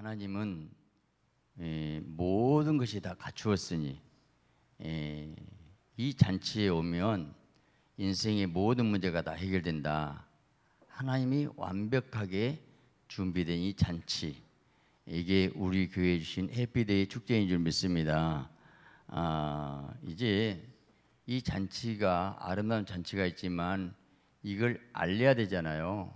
하나님은 예, 모든 것이 다 갖추었으니 예, 이 잔치에 오면 인생의 모든 문제가 다 해결된다. 하나님이 완벽하게 준비된 이 잔치 이게 우리 교회 주신 해피데이 축제인 줄 믿습니다. 아, 이제 이 잔치가 아름다운 잔치가 있지만 이걸 알려야 되잖아요.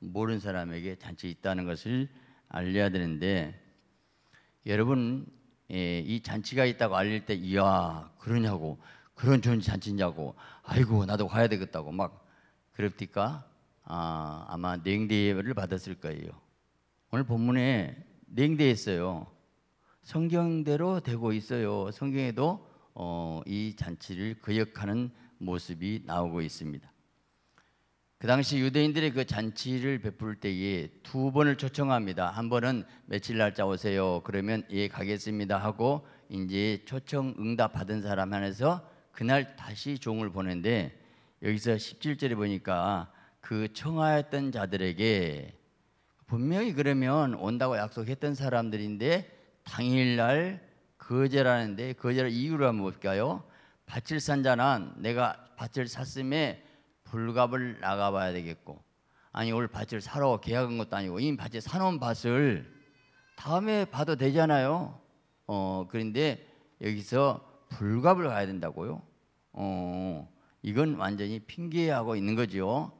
모르는 사람에게 잔치 있다는 것을 알려야 되는데 여러분 예, 이 잔치가 있다고 알릴 때 이야 그러냐고 그런 좋은 잔치냐고 아이고 나도 가야 되겠다고 막 그럽니까? 아, 아마 냉대를 받았을 거예요. 오늘 본문에 냉대했어요. 성경대로 되고 있어요. 성경에도 어, 이 잔치를 거역하는 모습이 나오고 있습니다. 그 당시 유대인들이 그 잔치를 베풀 때에 두 번을 초청합니다. 한 번은 며칠 날짜 오세요. 그러면 예 가겠습니다 하고 이제 초청 응답 받은 사람 안에서 그날 다시 종을 보낸데 여기서 17절에 보니까 그 청하였던 자들에게 분명히 그러면 온다고 약속했던 사람들인데 당일날 거절하는데 거절 이유를 한번 볼까요? 밭을 산 자는 내가 밭을 샀음에 불갑을 나가봐야 되겠고 아니 오늘 밭을 사러 계약한 것도 아니고 이미 밭에 사놓은 밭을 다음에 봐도 되잖아요. 어 그런데 여기서 불갑을 가야 된다고요. 어 이건 완전히 핑계하고 있는 거지요.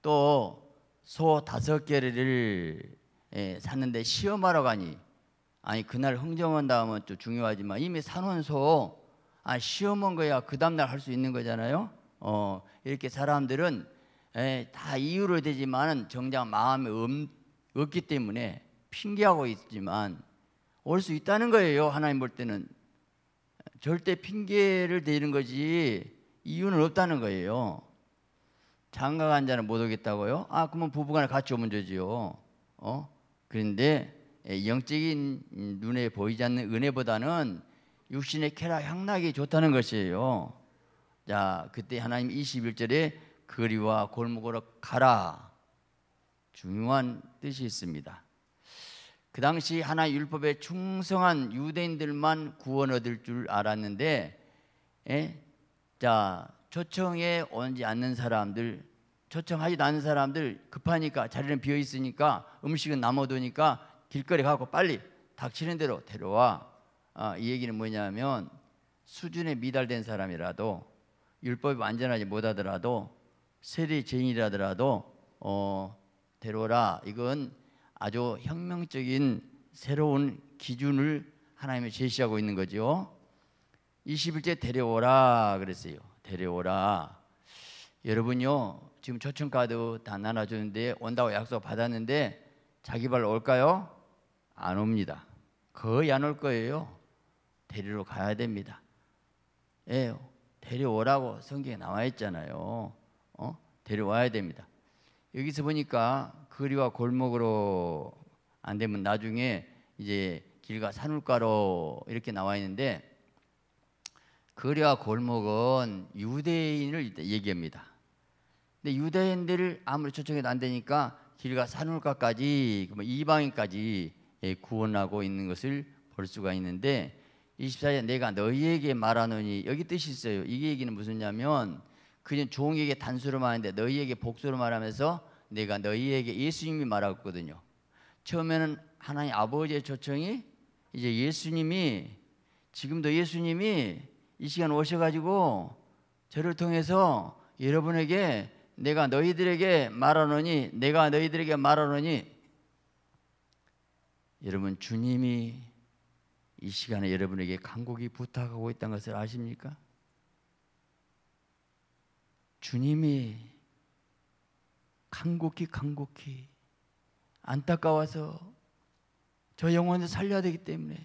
또 소 다섯 개를 예, 샀는데 시험하러 가니 아니 그날 흥정한 다음은 또 중요하지만 이미 사놓은 소아 시험한 거야 그 다음날 할 수 있는 거잖아요 어, 이렇게 사람들은 에, 예, 다 이유로 되지만 정작 마음이 없, 없기 때문에 핑계하고 있지만 올 수 있다는 거예요. 하나님 볼 때는 절대 핑계를 대는 거지 이유는 없다는 거예요. 장가간 자는 못 오겠다고요? 아, 그러면 부부간에 같이 오면 되지요. 어? 그런데 예, 영적인 눈에 보이지 않는 은혜보다는 육신의 쾌락 향락이 좋다는 것이에요. 자, 그때 하나님 21절에 거리와 골목으로 가라. 중요한 뜻이 있습니다. 그 당시 하나 율법에 충성한 유대인들만 구원 얻을 줄 알았는데, 에? 예? 자, 초청에 오지 않는 사람들, 초청하지도 않은 사람들 급하니까 자리는 비어 있으니까 음식은 남아도니까 길거리 가고 빨리 닥치는 대로 데려와. 아, 이 얘기는 뭐냐면 수준에 미달된 사람이라도 율법이 완전하지 못하더라도 세례 죄인이라더라도 어, 데려라 오 이건 아주 혁명적인 새로운 기준을 하나님이 제시하고 있는 거죠. 21제 데려오라 그랬어요. 데려오라. 여러분요 지금 초청카드 다 나눠주는데 온다고 약속 받았는데 자기 발로 올까요? 안 옵니다. 거의 안 올 거예요. 데리러 가야 됩니다. 예, 데려오라고 성경에 나와 있잖아요. 어? 데려와야 됩니다. 여기서 보니까 거리와 골목으로 안 되면 나중에 이제 길과 산울가로 이렇게 나와 있는데 거리와 골목은 유대인을 얘기합니다. 근데 유대인들을 아무리 초청해도 안 되니까 길과 산울가까지 그 뭐 이방인까지 예, 구원하고 있는 것을 볼 수가 있는데 24절 내가 너희에게 말하노니 여기 뜻이 있어요. 이게 얘기는 무슨냐면 그냥 종에게 단수로 말하는데 너희에게 복수로 말하면서 내가 너희에게 예수님이 말하거든요. 처음에는 하나님 아버지의 초청이 이제 예수님이 지금도 예수님이 이 시간 오셔가지고 저를 통해서 여러분에게 내가 너희들에게 말하노니 내가 너희들에게 말하노니 여러분 주님이 이 시간에 여러분에게 간곡히 부탁하고 있다는 것을 아십니까? 주님이 간곡히 간곡히 안타까워서 저 영혼을 살려야 되기 때문에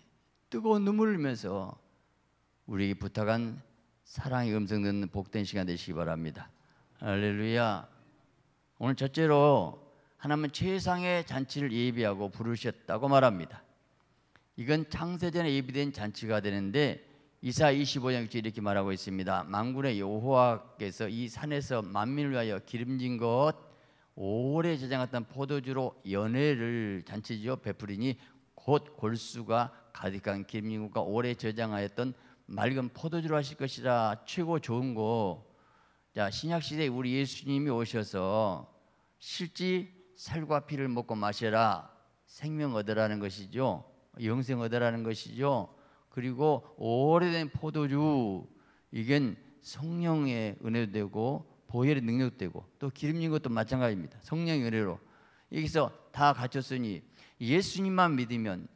뜨거운 눈물 흘리면서 우리에게 부탁한 사랑의 음성 듣는 복된 시간 되시기 바랍니다. 할렐루야. 오늘 첫째로 하나님은 최상의 잔치를 예비하고 부르셨다고 말합니다. 이건 창세전에 예비된 잔치가 되는데 이사 25장 6절 이렇게 말하고 있습니다. 만군의 여호와께서 이 산에서 만민을 위하여 기름진 것 오래 저장했던 포도주로 연회를 잔치지어 베풀이니 곧 골수가 가득한 기름진과 오래 저장하였던 맑은 포도주로 하실 것이라 최고 좋은 거. 자 신약 시대에 우리 예수님이 오셔서 실지 살과 피를 먹고 마셔라 생명 얻으라는 것이죠. 영생 얻으라는 것이죠. 그리고 오래된 포도주 이건 성령의 은혜도 되고 보혈의 능력도 되고 또 기름진 것도 마찬가지입니다. 성령의 은혜로 여기서 다 갖췄으니 예수님만 믿으면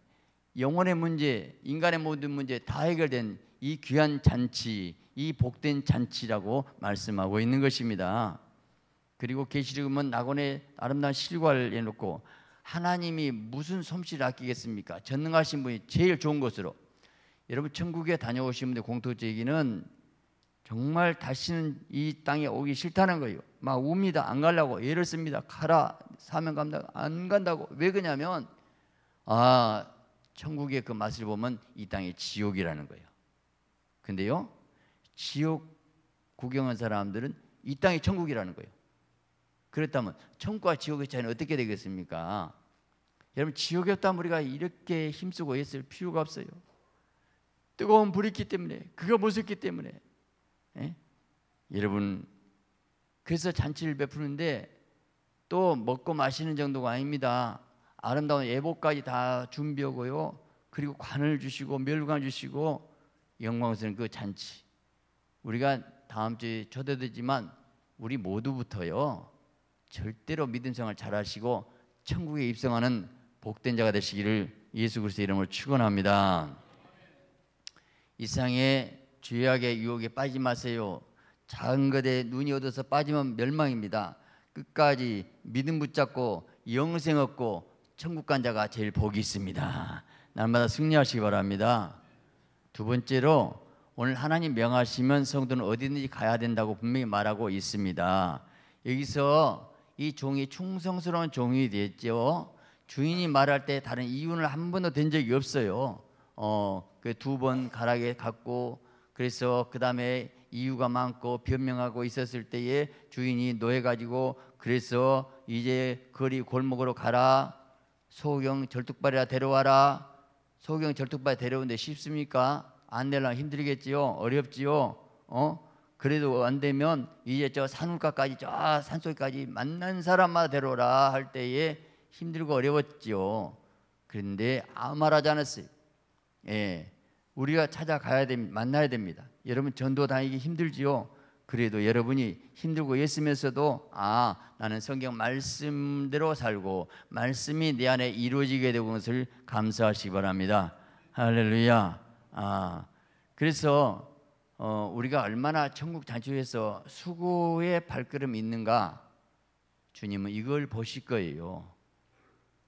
영혼의 문제, 인간의 모든 문제 다 해결된 이 귀한 잔치, 이 복된 잔치라고 말씀하고 있는 것입니다. 그리고 계시록은 낙원의 아름다운 실과를 내놓고 하나님이 무슨 솜씨를 아끼겠습니까? 전능하신 분이 제일 좋은 것으로. 여러분 천국에 다녀오신 분들 공통제기는 정말 다시는 이 땅에 오기 싫다는 거예요. 막 웁니다. 안 가려고. 예를 씁니다. 가라. 사면 간다. 안 간다고. 왜 그러냐면 아, 천국의 그 맛을 보면 이 땅이 지옥이라는 거예요. 근데요. 지옥 구경한 사람들은 이 땅이 천국이라는 거예요. 그렇다면 천과 지옥의 차이는 어떻게 되겠습니까? 여러분 지옥에 없다 우리가 이렇게 힘쓰고 애쓸 필요가 없어요. 뜨거운 불이 있기 때문에 그가 무섭기 때문에 에? 예? 여러분 그래서 잔치를 베푸는데 또 먹고 마시는 정도가 아닙니다. 아름다운 예복까지 다 준비하고요. 그리고 관을 주시고 멸관 주시고 영광스러운 그 잔치. 우리가 다음 주에 초대되지만 우리 모두부터요. 절대로 믿음 생활 잘하시고 천국에 입성하는 복된 자가 되시기를 예수 그리스도의 이름으로 축원합니다. 이상의 죄악의 유혹에 빠지 마세요. 작은 것에 눈이 어두워서 빠지면 멸망입니다. 끝까지 믿음 붙잡고 영생 얻고 천국 간 자가 제일 복이 있습니다. 날마다 승리하시기 바랍니다. 두 번째로 오늘 하나님 명하시면 성도는 어디든지 가야 된다고 분명히 말하고 있습니다. 여기서 이 종이 충성스러운 종이 됐죠. 주인이 말할 때 다른 이윤을 한 번도 된 적이 없어요. 어, 그 두번 가락에 갔고 그래서 그 다음에 이유가 많고 변명하고 있었을 때에 주인이 노해가지고 그래서 이제 거리 골목으로 가라 소경 절뚝발이라 데려와라 소경 절뚝발 데려오는데 쉽습니까? 안내려 힘들겠지요 어렵지요 어? 그래도 안 되면 이제 저 산울가까지 저 산속까지 만난 사람마다 데려라 오할 때에 힘들고 어려웠지요. 그런데 아무 말하지 않았어요. 예, 우리가 찾아가야 됩니다. 만나야 됩니다. 여러분 전도 다니기 힘들지요. 그래도 여러분이 힘들고 있으면서도 아 나는 성경 말씀대로 살고 말씀이 내 안에 이루어지게 되는 것을 감사하시기 바랍니다. 할렐루야. 아 그래서 어, 우리가 얼마나 천국 단축에서 수고의 발걸음 있는가 주님은 이걸 보실 거예요.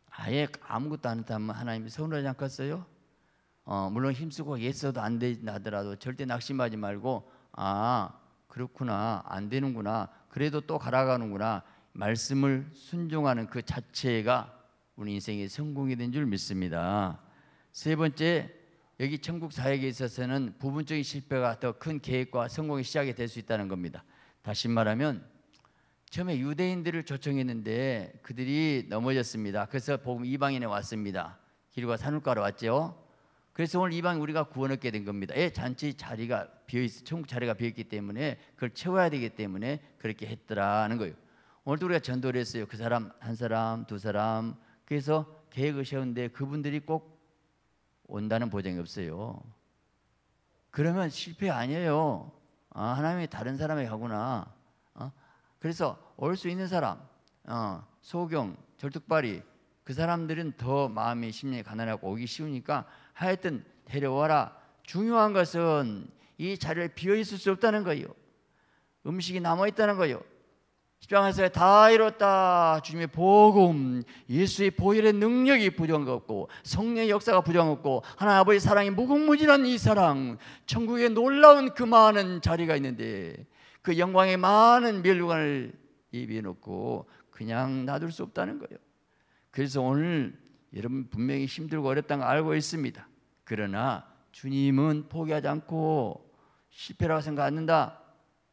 아예 아무것도 안 했다면 하나님이 서운하지 않겠어요? 어, 물론 힘쓰고 애써도 안 되더라도 절대 낙심하지 말고 아 그렇구나 안 되는구나 그래도 또 갈아가는구나 말씀을 순종하는 그 자체가 우리 인생의 성공이 된 줄 믿습니다. 세 번째 여기 천국 사역에 있어서는 부분적인 실패가 더 큰 계획과 성공의 시작이 될 수 있다는 겁니다. 다시 말하면 처음에 유대인들을 초청했는데 그들이 넘어졌습니다. 그래서 복음 이방인에 왔습니다. 길과 산울가로 왔죠. 그래서 오늘 이방 우리가 구원 얻게 된 겁니다. 예, 잔치 자리가 비어 있, 어 천국 자리가 비어 있기 때문에 그걸 채워야 되기 때문에 그렇게 했더라는 거예요. 오늘도 우리가 전도를 했어요. 그 사람 한 사람 두 사람 그래서 계획을 세웠는데 그분들이 꼭 온다는 보장이 없어요. 그러면 실패 아니에요. 아, 하나님이 다른 사람에게 구나 어? 그래서 올 수 있는 사람, 어, 소경, 절뚝발이 그 사람들은 더 마음이 심리에 가난하고 오기 쉬우니까 하여튼 데려와라. 중요한 것은 이 자리를 비어 있을 수 없다는 거예요. 음식이 남아 있다는 거예요. 십장에서 다 이뤘다. 주님의 복음, 예수의 보혈의 능력이 부정 없고 성령의 역사가 부정 없고 하나님 아버지 사랑이 무궁무진한 이 사랑, 천국에 놀라운 그 많은 자리가 있는데 그 영광의 많은 멸류관을 입에 놓고 그냥 놔둘 수 없다는 거예요. 그래서 오늘 여러분 분명히 힘들고 어렵다는 걸 알고 있습니다. 그러나 주님은 포기하지 않고 실패라고 생각 안 된다.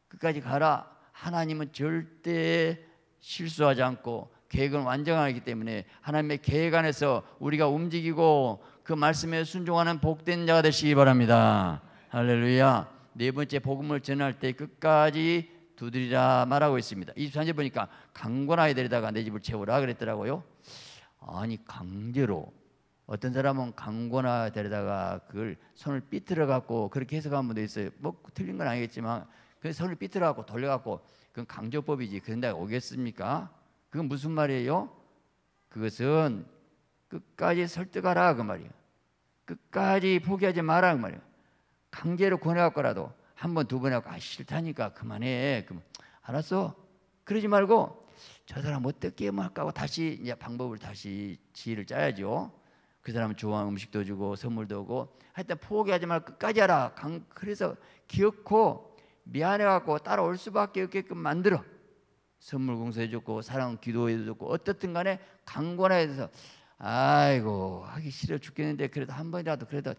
끝까지 가라. 하나님은 절대 실수하지 않고 계획은 완전하기 때문에 하나님의 계획 안에서 우리가 움직이고 그 말씀에 순종하는 복된 자가 되시기 바랍니다. 할렐루야. 네 번째 복음을 전할 때 끝까지 두드리라 말하고 있습니다. 23절 보니까 강권하게 데리다가 내 집을 채우라 그랬더라고요. 아니 강제로 어떤 사람은 강권하 데리다가 그걸 손을 삐뚤어 갖고 그렇게 해석한 분도 있어요. 뭐 틀린 건 아니겠지만 그래서 손을 삐뚤어갖고 돌려갖고 그건 강조법이지 그런 데 오겠습니까? 그건 무슨 말이에요? 그것은 끝까지 설득하라 그 말이에요. 끝까지 포기하지 마라 그 말이에요. 강제로 권해갖고라도 한 번 두 번 하고 아 싫다니까 그만해. 그럼 알았어. 그러지 말고 저 사람 어떻게 뭐 할까 하고 다시 이제 방법을 다시 지혜를 짜야죠. 그 사람 좋아하는 음식도 주고 선물도 오고 하여튼 포기하지 말고 끝까지 하라. 그래서 기어코 미안해갖고 따라올 수밖에 없게끔 만들어 선물 공사해줬고 사랑 기도해줬고 어떻든 간에 강권해서 화 아이고 하기 싫어 죽겠는데 그래도 한 번이라도 그래도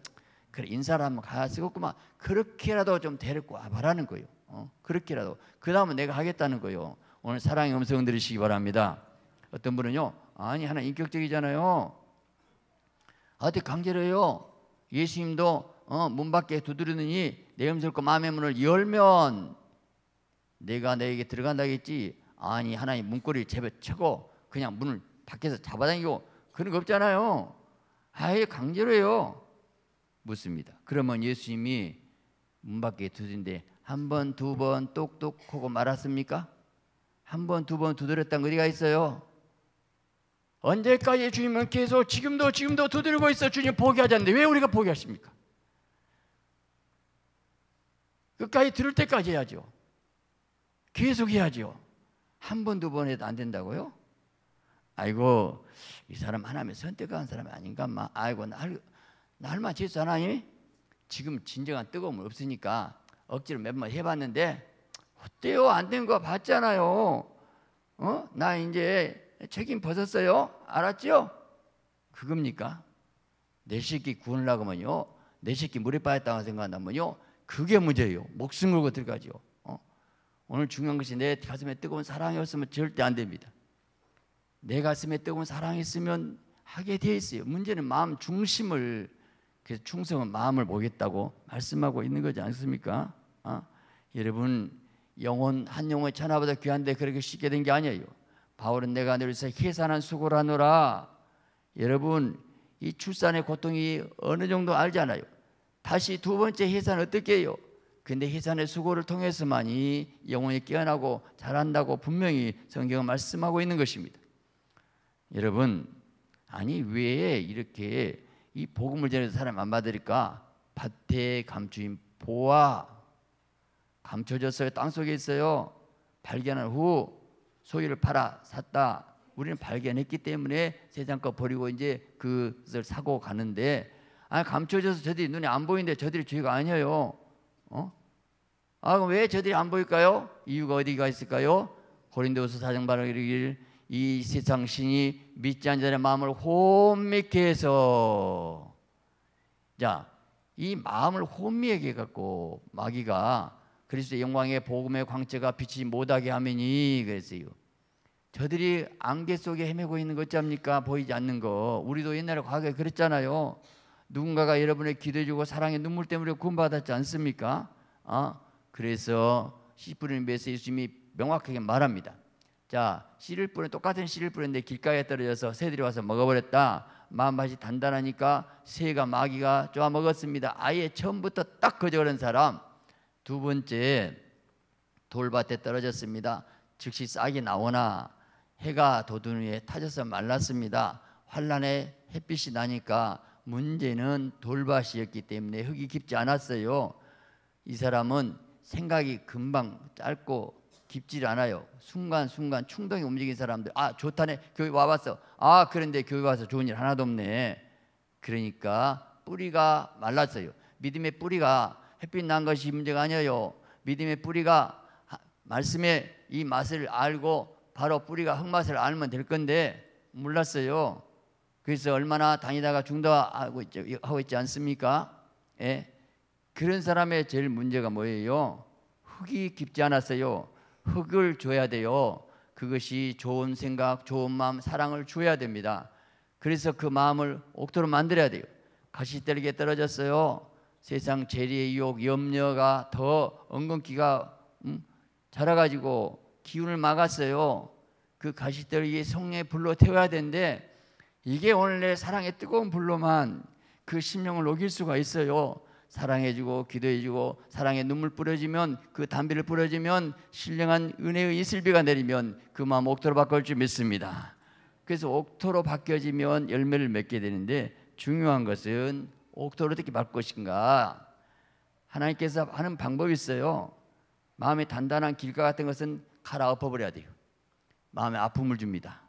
그래 인사를 한번 가야겠구만 그렇게라도 좀 데리고 와봐라는 거예요 어? 그렇게라도 그 다음은 내가 하겠다는 거예요 오늘 사랑의 음성 들으시기 바랍니다 어떤 분은요 아니 하나 인격적이잖아요 어떻게 강제로요 예수님도 어, 문 밖에 두드리느니 내 음성과 마음의 문을 열면 내가 내게 들어간다겠지 아니 하나님 문고리를 제쳐고 그냥 문을 밖에서 잡아당기고 그런 거 없잖아요 아예 강제로 요 묻습니다 그러면 예수님이 문 밖에 두드린데 한 번 두 번 똑똑 하고 말았습니까? 한 번 두 번 두드렸다는 의리가 있어요 언제까지 주님은 계속 지금도 지금도 두드리고 있어 주님 포기하지 는데왜 우리가 포기하십니까? 끝까지 들을 때까지 해야죠. 계속 해야죠. 한 번, 두 번 해도 안 된다고요? 아이고, 이 사람 하나님 선택한 사람이 아닌가? 마. 아이고, 날, 날만 지었어, 하나님? 지금 진정한 뜨거움은 없으니까 억지로 몇 번 해봤는데, 어때요? 안 된 거 봤잖아요. 어? 나 이제 책임 벗었어요? 알았죠? 그겁니까? 내 새끼 구원을 하면요. 내 새끼 물에 빠졌다고 생각한다면요. 그게 문제예요. 목숨 걸고 들어가죠. 어? 오늘 중요한 것이 내 가슴에 뜨거운 사랑이었으면 절대 안 됩니다. 내 가슴에 뜨거운 사랑했으면 하게 돼 있어요. 문제는 마음 중심을 그래서 충성은 마음을 보겠다고 말씀하고 있는 거지 않습니까? 어? 여러분 영혼 한 영혼이 천하보다 귀한데 그렇게 쉽게 된 게 아니에요. 바울은 내가 너희서 희산한 수고를 하노라. 여러분 이 출산의 고통이 어느 정도 알잖아요. 다시 두 번째 해산 어떻게 해요? 근데 해산의 수고를 통해서만이 영혼이 깨어나고 자란다고 분명히 성경은 말씀하고 있는 것입니다. 여러분, 아니 왜 이렇게 이 복음을 전해서 사람 안받으까 밭에 감추인 보아 감춰졌어요. 땅 속에 있어요. 발견한 후 소유를 팔아 샀다. 우리는 발견했기 때문에 세상 거 버리고 이제 그것을 사고 가는데 아 감춰져서 저들이 눈이안 보이는데 저들이 죄가 아니에요. 어? 아 그럼 왜 저들이 안 보일까요? 이유가 어디가 있을까요? 고린도후서 사장 바로 이르길 이 세상 신이 믿지 않는 자의 마음을 혼미케 해서 자이 마음을 혼미하게 갖고 마귀가 그리스도 영광의 복음의 광채가 비치지 못하게 하면이 그랬어요. 저들이 안개 속에 헤매고 있는 것지 니까 보이지 않는 거 우리도 옛날에 과거에 그랬잖아요. 누군가가 여러분의 기도해 주고 사랑의 눈물 때문에 구원받았지 않습니까? 아, 그래서 씨 뿌리는 배에서 예수님이 명확하게 말합니다. 자, 씨를 뿌린 똑같은 씨를 뿌렸데 길가에 떨어져서 새들이 와서 먹어버렸다. 마음밭이 단단하니까 새가 마귀가 쪼아 먹었습니다. 아예 처음부터 딱거저가 사람. 두 번째 돌밭에 떨어졌습니다. 즉시 싹이 나오나 해가 도둔 후에 타져서 말랐습니다. 환란에 햇빛이 나니까 문제는 돌밭이었기 때문에 흙이 깊지 않았어요. 이 사람은 생각이 금방 짧고 깊질 않아요. 순간순간 충동이 움직인 사람들 아 좋다네 교회 와봤어. 아 그런데 교회 와서 좋은 일 하나도 없네. 그러니까 뿌리가 말랐어요. 믿음의 뿌리가 햇빛 난 것이 문제가 아니에요. 믿음의 뿌리가 말씀의 이 맛을 알고 바로 뿌리가 흙맛을 알면 될 건데 몰랐어요. 그래서 얼마나 다니다가 중도하고 있지, 하고 있지 않습니까? 예? 그런 사람의 제일 문제가 뭐예요? 흙이 깊지 않았어요. 흙을 줘야 돼요. 그것이 좋은 생각, 좋은 마음, 사랑을 줘야 됩니다. 그래서 그 마음을 옥토로 만들어야 돼요. 가시떨기에 떨어졌어요. 세상 재리의 유혹, 염려가 더 엉겅기가 음, 자라가지고 기운을 막았어요. 그 가시떨기의 성에 불러 태워야 되는데 이게 오늘의 사랑의 뜨거운 불로만 그 심령을 녹일 수가 있어요. 사랑해주고 기도해주고 사랑의 눈물 뿌려지면 그 담비를 뿌려지면 신령한 은혜의 이슬비가 내리면 그 마음 옥토로 바꿀 줄 믿습니다. 그래서 옥토로 바뀌어지면 열매를 맺게 되는데 중요한 것은 옥토로 어떻게 바꿀 것인가 하나님께서 하는 방법이 있어요. 마음의 단단한 길가 같은 것은 갈아엎어버려야 돼요. 마음에 아픔을 줍니다.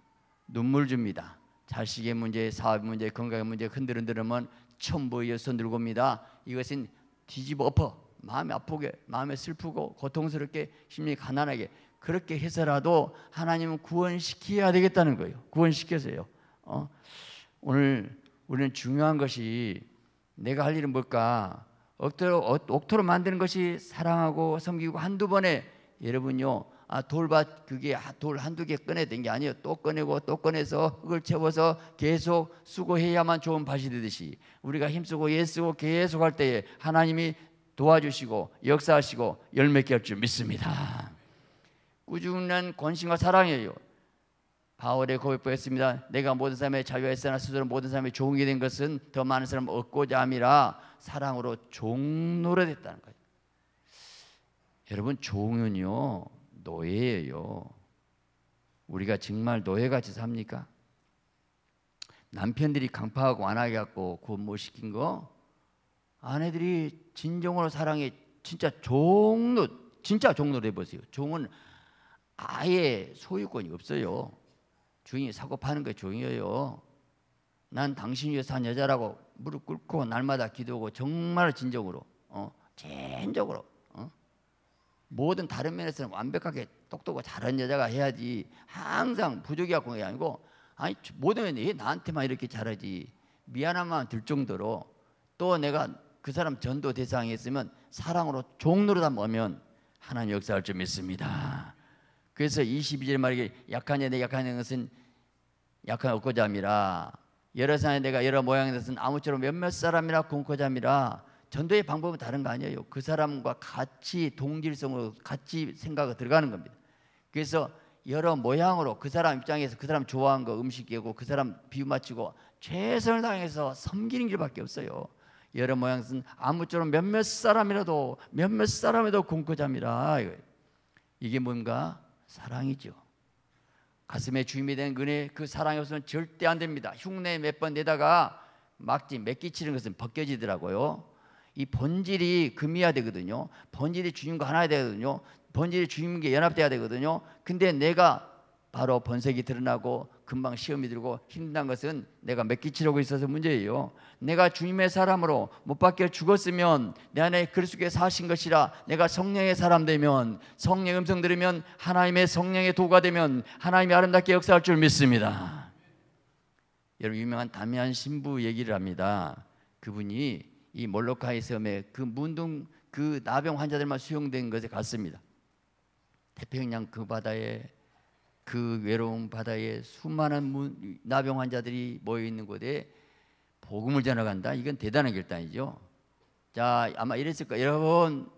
눈물 줍니다. 자식의 문제, 사업 문제, 건강의 문제 흔들흔들하면 천부의 여선 들고 옵니다. 이것은 뒤집어 엎어 마음이 아프게, 마음이 슬프고 고통스럽게, 심리 가난하게 그렇게 해서라도 하나님은 구원시켜야 되겠다는 거예요. 구원시켜서요. 어? 오늘 우리는 중요한 것이 내가 할 일은 뭘까? 옥토로, 옥토로 만드는 것이 사랑하고 섬기고 한두 번에 여러분요 아, 돌밭 그게 돌 한두 개 꺼내던 게 아니에요. 또 꺼내고 또 꺼내서 흙을 채워서 계속 수고해야만 좋은 밭이 되듯이 우리가 힘쓰고 예쓰고 계속 할 때에 하나님이 도와주시고 역사하시고 열맺게 할줄 믿습니다. 꾸준한 권신과 사랑이에요. 바울의 고백했습니다. 내가 모든 사람의 자유에 있으나 스스로 모든 사람의 종이 된 것은 더 많은 사람 얻고자 함이라 사랑으로 종노래됐다는 거예요. 여러분 종은요 노예예요. 우리가 정말 노예같이 삽니까? 남편들이 강파하고 안하게 갖고 그못 시킨 거 아내들이 진정으로 사랑해 진짜 종로 진짜 종로를 해보세요. 종은 아예 소유권이 없어요. 주인이 사고 파는 게 종이에요. 난 당신 위해서 한 여자라고 무릎 꿇고 날마다 기도하고 정말 진정으로 어, 진정으로 모든 다른 면에서는 완벽하게 똑똑하고 잘한 여자가 해야지 항상 부족이 갖고 그게 아니고 아니 모든 면이 나한테만 이렇게 잘하지 미안한 마음 들 정도로 또 내가 그 사람 전도 대상이었으면 사랑으로 종로로다 머면 하나님 역사할 줄 믿습니다. 그래서 22절 말에 약한 자 약한 것은 약한 얻고자 함이라 여러 사람의 내가 여러 모양의 것은 아무처럼 몇몇 사람이라 굶고자 함이라 전도의 방법은 다른 거 아니에요. 그 사람과 같이 동질성으로 같이 생각을 들어가는 겁니다. 그래서 여러 모양으로 그 사람 입장에서 그 사람 좋아하는 거 음식 깨고 그 사람 비유 맞추고 최선을 다해서 섬기는 길밖에 없어요. 여러 모양은 아무쪼록 몇몇 사람이라도 몇몇 사람에도 공고자입니다. 이게 뭔가 사랑이죠. 가슴에 주임이 된 은혜 그 사랑이 없으면 절대 안 됩니다. 흉내 몇 번 내다가 막지 맥기 치는 것은 벗겨지더라고요. 이 본질이 금이어야 되거든요. 본질이 주님과 하나야 되거든요. 본질이 주님과 연합돼야 되거든요. 근데 내가 바로 번색이 드러나고 금방 시험이 들고 힘든 것은 내가 맥기치려고 있어서 문제예요. 내가 주님의 사람으로 못 밖에 죽었으면 내 안에 그리스도께 사신 것이라 내가 성령의 사람 되면 성령 음성 들으면 하나님의 성령의 도가 되면 하나님이 아름답게 역사할 줄 믿습니다. 여러분 유명한 담미한 신부 얘기를 합니다. 그분이 이 몰로카이 섬에그 문둥 그 나병 환자들만 수용된 것에 갔습니다. 태평양 그 바다에 그 외로운 바다에 수많은 문, 나병 환자들이 모여 있는 곳에 복음을 전해간다. 이건 대단한 결단이죠. 자, 아마 이랬을 거예요. 여러분,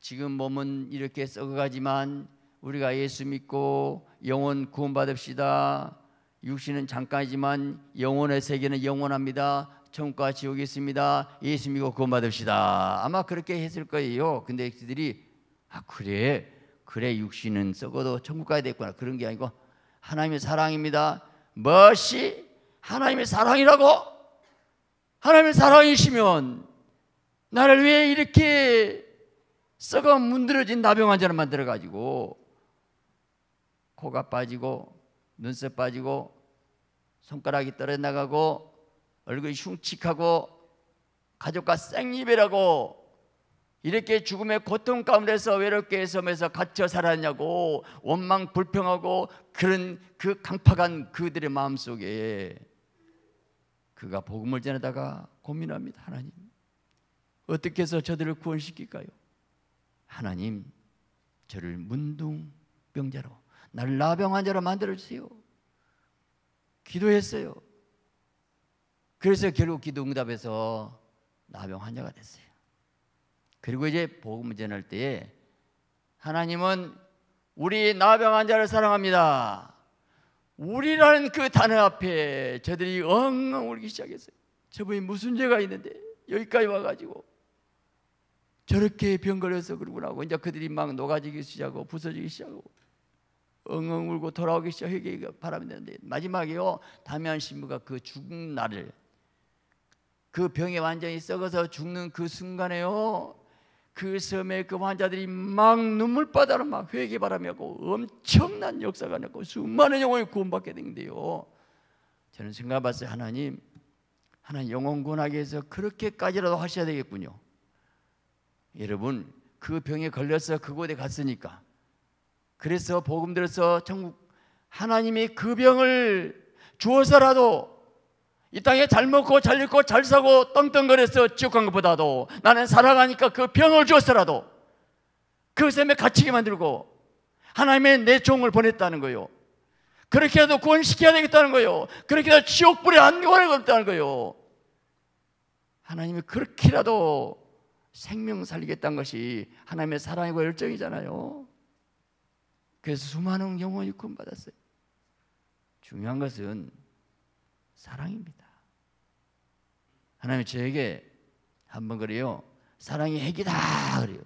지금 몸은 이렇게 썩어가지만 우리가 예수 믿고 영혼 구원받읍시다. 육신은 잠깐이지만 영혼의 세계는 영원합니다. 천국과 지옥이 있습니다. 예수 믿고 구원받읍시다. 아마 그렇게 했을 거예요. 근데 그들이 아 그래 그래 육신은 썩어도 천국 가야 되겠구나 그런 게 아니고 하나님의 사랑입니다. 무엇이 하나님의 사랑이라고? 하나님의 사랑이시면 나를 왜 이렇게 썩어 문드러진 나병 환자를 만들어 가지고 코가 빠지고 눈썹 빠지고 손가락이 떨어져 나가고 얼굴이 흉측하고 가족과 생입이라고 이렇게 죽음의 고통 가운데서 외롭게 섬에서 갇혀 살았냐고 원망 불평하고 그런 그 강팍한 그들의 마음속에 그가 복음을 전하다가 고민합니다. 하나님 어떻게 해서 저들을 구원시킬까요? 하나님 저를 문둥병자로 날를 나병 환자로 만들어 주세요. 기도했어요. 그래서 결국 기도응답에서 나병 환자가 됐어요. 그리고 이제 복음 전할 때에 하나님은 우리 나병 환자를 사랑합니다. 우리라는 그 단어 앞에 저들이 엉엉 울기 시작했어요. 저분이 무슨 죄가 있는데 여기까지 와가지고 저렇게 병 걸려서 그러구나 고 이제 그들이 막 녹아지기 시작하고 부서지기 시작하고 엉엉 울고 돌아오기 시작하 바람이 되는데 마지막에요 다미안 신부가 그 죽은 날을 그 병에 완전히 썩어서 죽는 그 순간에요. 그 섬에 그 환자들이 막 눈물바다로 막 회개 바람이었고 엄청난 역사가 났고 수많은 영혼이 구원받게 된대요. 저는 생각해봤어요. 하나님, 하나님 영혼 구원하기 위해서 그렇게까지라도 하셔야 되겠군요. 여러분, 그 병에 걸려서 그곳에 갔으니까 그래서 복음 들어서 천국 하나님이 그 병을 주어서라도 이 땅에 잘 먹고 잘 입고 잘 사고 떵떵거려서 지옥 간 것보다도 나는 살아가니까 그 병을 주었어라도 그 셈에 갇히게 만들고 하나님의 내 종을 보냈다는 거요. 그렇게 해도 구원시켜야 되겠다는 거요. 그렇게 해도 지옥불에 안 걸겠다는 거요. 하나님이 그렇게라도 생명 살리겠다는 것이 하나님의 사랑이고 열정이잖아요. 그래서 수많은 영혼이 구원받았어요. 중요한 것은 사랑입니다. 하나님 저에게 한번 그래요. 사랑의 핵이다 그래요.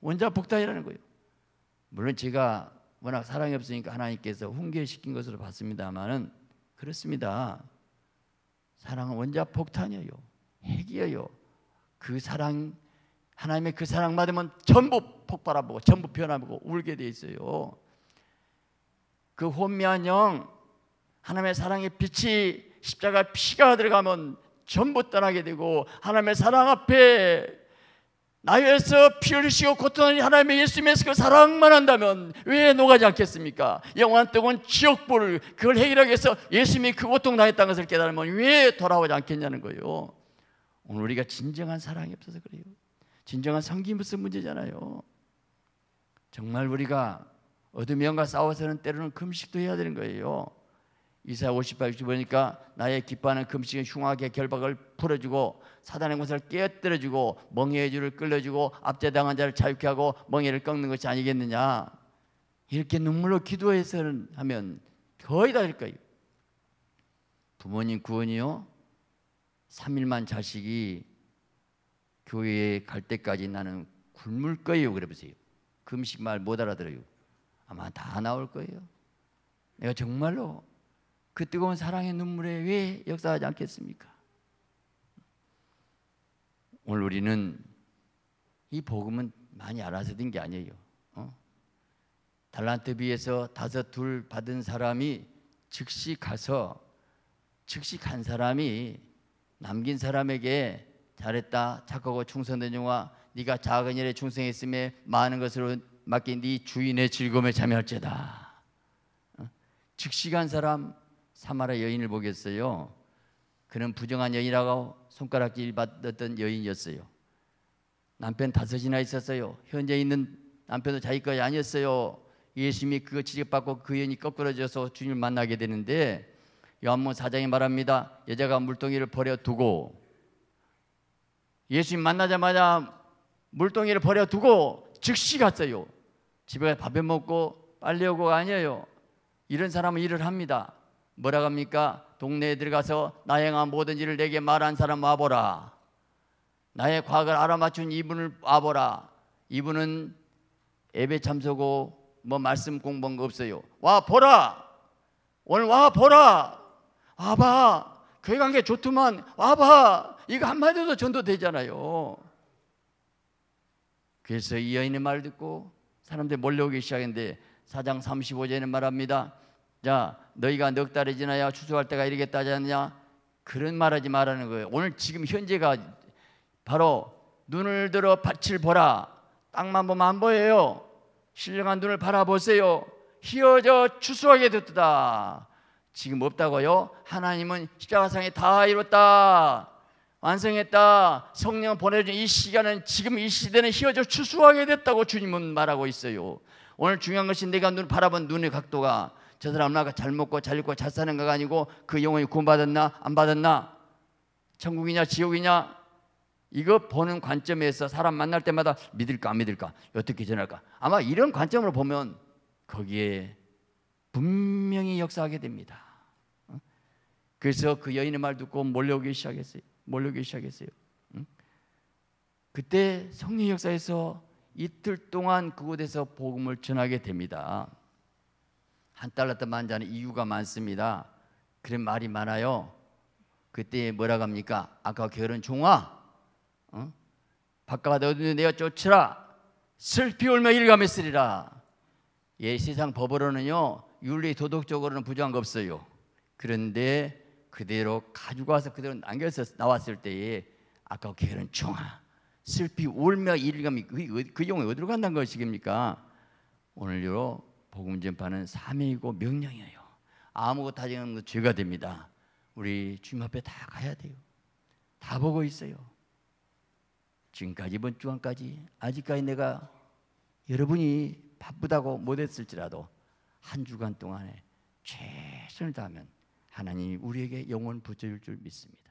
원자 폭탄이라는 거예요. 물론 제가 워낙 사랑이 없으니까 하나님께서 훈계시킨 것으로 봤습니다만은 그렇습니다. 사랑은 원자 폭탄이에요. 핵이에요. 그 사랑 하나님의 그 사랑 받으면 전부 폭발하고 전부 변하고 울게 돼 있어요. 그 혼미한 영 하나님의 사랑의 빛이 십자가 피가 들어가면 전부 떠나게 되고 하나님의 사랑 앞에 나여에서 피 흘리시고 고통하는 하나님의 예수님서그 사랑만 한다면 왜 녹아지 않겠습니까? 영원한 뜨거운 지옥불 그걸 해결하기 위해서 예수님이 그 고통 당했다는 것을 깨달으면 왜 돌아오지 않겠냐는 거예요 오늘 우리가 진정한 사랑이 없어서 그래요 진정한 성김이 무슨 문제잖아요 정말 우리가 어둠 영과 싸워서는 때로는 금식도 해야 되는 거예요 이사야 58절 보니까 나의 기뻐하는 금식은 흉악의 결박을 풀어주고 사단의 권세를 깨뜨려주고 멍해의 줄을 끌려주고 압제당한 자를 자유케 하고 멍해를 꺾는 것이 아니겠느냐 이렇게 눈물로 기도해서 하면 거의 다 될 거예요 부모님 구원이요 3일만 자식이 교회에 갈 때까지 나는 굶을 거예요 그래 보세요 금식 말 못 알아들어요 아마 다 나올 거예요 내가 정말로 그 뜨거운 사랑의 눈물에 왜 역사하지 않겠습니까? 오늘 우리는 이 복음은 많이 알아서 된 게 아니에요. 어? 달란트 비에서 다섯 둘 받은 사람이 즉시 가서 즉시 간 사람이 남긴 사람에게 잘했다 착하고 충성된 종아 네가 작은 일에 충성했음에 많은 것으로 맡긴 네 주인의 즐거움에 참여할지다. 어? 즉시 간 사람 사마라 여인을 보겠어요. 그는 부정한 여인이라고 손가락질 받았던 여인이었어요. 남편 다섯이나 있었어요. 현재 있는 남편도 자기 것이 아니었어요. 예수님이 그거 지적받고 그 여인이 거꾸러져서 주님을 만나게 되는데 요한문 사장이 말합니다. 여자가 물동이를 버려두고 예수님 만나자마자 물동이를 버려두고 즉시 갔어요. 집에 밥을 먹고 빨리 오고가 아니에요. 이런 사람은 일을 합니다. 뭐라 합니까? 동네에 들어가서 나의 모든 일을 내게 말한 사람 와보라. 나의 과거를 알아맞춘 이분을 와보라. 이분은 예배 참석고 뭐 말씀 공부한 거 없어요. 와 보라. 오늘 와 보라. 와봐. 교회 관계 좋더만 와봐. 이거 한마디도 전도되잖아요. 그래서 이 여인의 말 듣고 사람들이 몰려오기 시작했는데 사장 3 5절는 말합니다. 자 너희가 넉 달이 지나야 추수할 때가 이르겠다 하지 않느냐 그런 말하지 말라는 거예요 오늘 지금 현재가 바로 눈을 들어 밭을 보라 땅만 보면 안 보여요 신령한 눈을 바라보세요 희어져 추수하게 됐다 지금 없다고요? 하나님은 십자가상에 다 이뤘다 완성했다 성령 보내준 이 시간은 지금 이 시대는 희어져 추수하게 됐다고 주님은 말하고 있어요 오늘 중요한 것이 내가 눈 바라본 눈의 각도가 저 사람 나가 잘 먹고 잘 입고 잘사는거가 아니고 그 영혼이 구원받았나 안 받았나 천국이냐 지옥이냐 이거 보는 관점에서 사람 만날 때마다 믿을까 안 믿을까 어떻게 전할까 아마 이런 관점으로 보면 거기에 분명히 역사하게 됩니다. 그래서 그 여인의 말 듣고 몰려오기 시작했어요. 몰려오기 시작했어요. 그때 성령 역사에서 이틀 동안 그곳에서 복음을 전하게 됩니다. 한달러더 만자는 이유가 많습니다. 그런 말이 많아요. 그때 뭐라 합니까? 아까 결혼 종아, 어? 바깥 어디 내가 쫓으라. 슬피 울며 일감에 쓰리라. 예, 세상 법으로는요 윤리 도덕적으로는 부정한 거 없어요. 그런데 그대로 가지고 와서 그대로 남겨서 나왔을 때에 아까 게으른 아 슬피 울며 일감이 그, 그, 그 용이 어디로 간다는 것이입니까? 오늘요 복음 전파는 사명이고 명령이에요. 아무것도 하지 않는 것 그 죄가 됩니다. 우리 주님 앞에 다 가야 돼요. 다 보고 있어요. 지금까지 이번 주간까지 아직까지 내가 여러분이 바쁘다고 못했을지라도 한 주간 동안에 최선을 다하면 하나님이 우리에게 영원 붙여줄 줄 믿습니다.